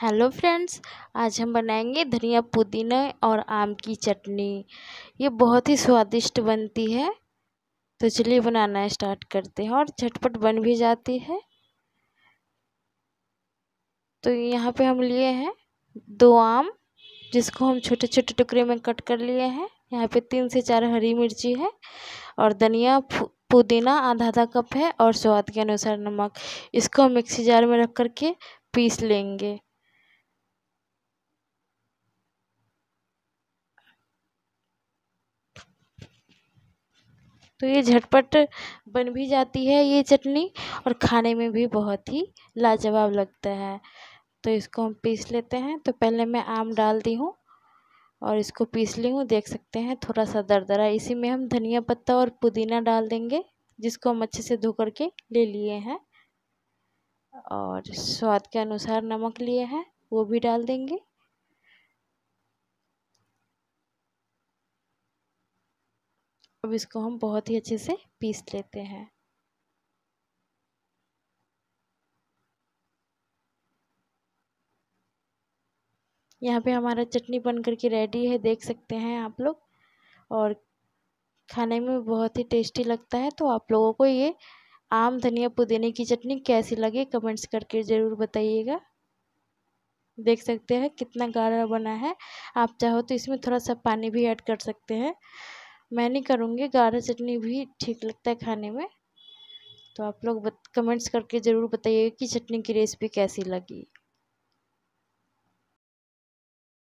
hello friends आज हम बनाएंगे धनिया पुदीना और आम की चटनी ये बहुत ही स्वादिष्ट बनती है तो चलिए बनाना स्टार्ट करते हैं और झटपट बन भी जाती है तो यहाँ पे हम लिए हैं दो आम जिसको हम छोटे छोटे टुकड़े में कट कर लिए हैं यहाँ पे तीन से चार हरी मिर्ची है और धनिया पुदीना आधा आधा कप है और स्वाद के अनुसार नमक इसको हम मिक्सी जार में रख करके पीस लेंगे तो ये झटपट बन भी जाती है ये चटनी और खाने में भी बहुत ही लाजवाब लगता है तो इसको हम पीस लेते हैं तो पहले मैं आम डाल दी हूँ और इसको पीस ली हूँ देख सकते हैं थोड़ा सा दरदरा इसी में हम धनिया पत्ता और पुदीना डाल देंगे जिसको हम अच्छे से धो के ले लिए हैं और स्वाद के अनुसार नमक लिए हैं वो भी डाल देंगे अब इसको हम बहुत ही अच्छे से पीस लेते हैं यहाँ पे हमारा चटनी बन करके रेडी है देख सकते हैं आप लोग और खाने में बहुत ही टेस्टी लगता है तो आप लोगों को ये आम धनिया पुदीने की चटनी कैसी लगे कमेंट्स करके ज़रूर बताइएगा देख सकते हैं कितना गाढ़ा बना है आप चाहो तो इसमें थोड़ा सा पानी भी ऐड कर सकते हैं मैं नहीं करूँगी गाढ़ा चटनी भी ठीक लगता है खाने में तो आप लोग कमेंट्स करके ज़रूर बताइए कि चटनी की रेसिपी कैसी लगी